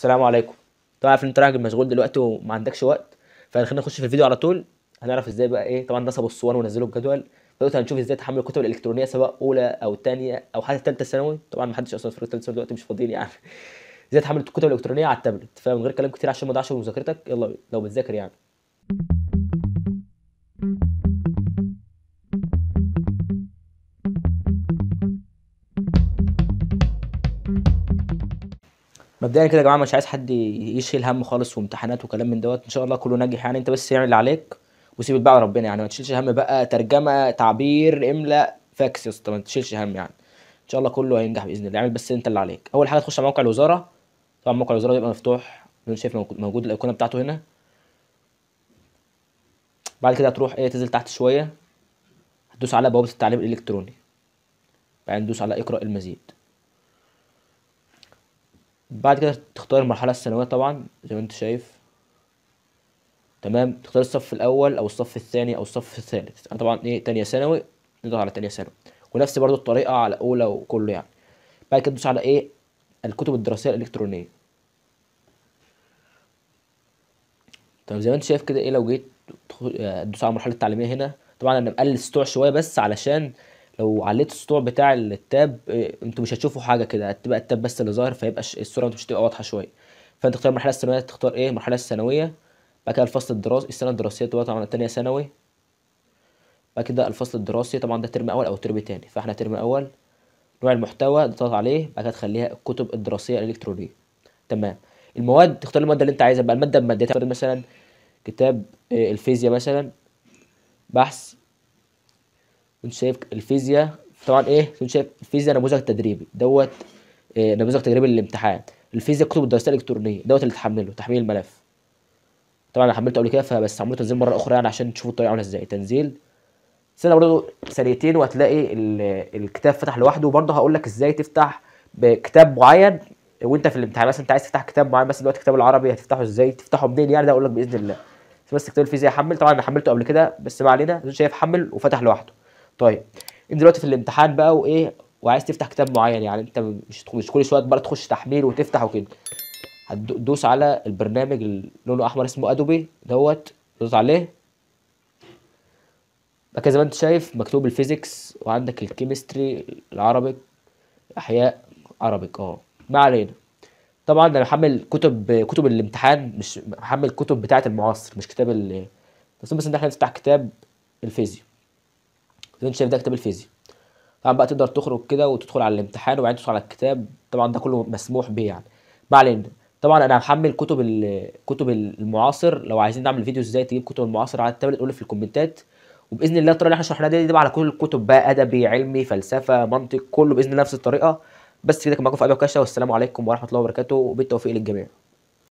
السلام عليكم طبعا عارف انت راجل مشغول دلوقتي وما عندكش وقت فخلينا نخش في الفيديو على طول هنعرف ازاي بقى ايه طبعا نصبوا الصور ونزلوا الجدول دلوقتي هنشوف ازاي تحمل الكتب الالكترونيه سواء اولى او ثانيه او حتى ثالثه ثانوي طبعا ما حدش اصلا في ثالثه ثانوي دلوقتي مش فاضيين يعني ازاي تحمل الكتب الالكترونيه على التابلت فمن غير كلام كتير عشان ما تضيعش مذاكرتك يلا لو بتذاكر يعني مبدئيا كده يا جماعه مش عايز حد يشيل هم خالص وامتحانات وكلام من دوت ان شاء الله كله ناجح يعني انت بس اعمل يعني اللي عليك وسيب بقى على ربنا يعني ما تشيلش هم بقى ترجمه تعبير املا فاكس يا اسطى ما تشيلش هم يعني ان شاء الله كله هينجح باذن الله اعمل بس انت اللي عليك اول حاجه تخش على موقع الوزاره طبعا موقع الوزاره يبقى مفتوح انت شايف موجود الايقونه بتاعته هنا بعد كده هتروح ايه تنزل تحت شويه هتدوس على بوابه التعليم الالكتروني بعدين تدوس على اقرا المزيد بعد كده تختار المرحلة الثانوية طبعا زي ما انت شايف تمام تختار الصف الأول أو الصف الثاني أو الصف الثالث أنا طبعا إيه تانية ثانوي نضغط على تانية ثانوي ونفس برضو الطريقة على أولى وكله يعني بعد كده تدوس على إيه الكتب الدراسية الإلكترونية طب زي ما انت شايف كده إيه لو جيت آه، تدوس على المرحلة التعليمية هنا طبعا أنا مقلل السطوع شوية بس علشان لو عليت السطوع بتاع التاب آه، انتوا مش هتشوفوا حاجه كده هتبقى التاب بس اللي ظاهر فيبقى الصوره مش هتبقى واضحه شويه فانت تختار المرحله الثانويه تختار ايه المرحله الثانويه بعد كده الفصل الدراسي السنه الدراسيه تبقى طبعا تانية ثانوي بعد كده الفصل الدراسي طبعا ده ترم اول او ترم تاني فاحنا ترم اول نوع المحتوى تضغط عليه بعد كده تخليها الكتب الدراسيه الالكترونيه تمام المواد تختار الماده اللي انت عايزها بقى الماده بمادتها مثلا كتاب آه، الفيزياء مثلا بحث كنت شايف الفيزياء طبعا ايه كنت شايف الفيزياء نموذج تدريبي دوت إيه نموذج تدريبي للامتحان الفيزياء كتب الدراسات الالكترونيه دوت اللي تحمله تحميل الملف طبعا انا حملته قبل كده فبس عملته تنزيل مره اخرى يعني عشان تشوفوا الطريقه عامله ازاي تنزيل سنه برضه ثانيتين وهتلاقي الكتاب فتح لوحده وبرضه هقول لك ازاي تفتح بكتاب معين وانت في الامتحان مثلا انت عايز تفتح كتاب معين بس دلوقتي الكتاب العربي هتفتحه ازاي تفتحه منين يعني ده اقول لك باذن الله بس كتاب الفيزياء حمل طبعا انا حملته قبل كده بس ما علينا شايف حمل وفتح لوحده طيب انت دلوقتي في الامتحان بقى وايه وعايز تفتح كتاب معين يعني انت مش مش كل شويه بقى تخش تحميل وتفتح وكده هتدوس على البرنامج اللي لونه احمر اسمه ادوبي دوت تدوس عليه بقى زي ما انت شايف مكتوب الفيزيكس وعندك الكيمستري العربي احياء عربي اه ما علينا طبعا انا محمل كتب كتب الامتحان مش محمل كتب بتاعه المعاصر مش كتاب ال بس بس ان احنا نفتح كتاب الفيزياء اللي انت شايف ده كتاب الفيزياء طبعا بقى تقدر تخرج كده وتدخل على الامتحان وبعدين تدخل على الكتاب طبعا ده كله مسموح به يعني ما علينا طبعا انا هحمل كتب كتب المعاصر لو عايزين نعمل فيديو ازاي تجيب كتب المعاصر على التابلت قول لي في الكومنتات وباذن الله الطريقه اللي احنا شرحناها دي بقى على كل الكتب بقى ادبي علمي فلسفه منطق كله باذن الله نفس الطريقه بس كده كان معاكم في ابي وكشه والسلام عليكم ورحمه الله وبركاته وبالتوفيق للجميع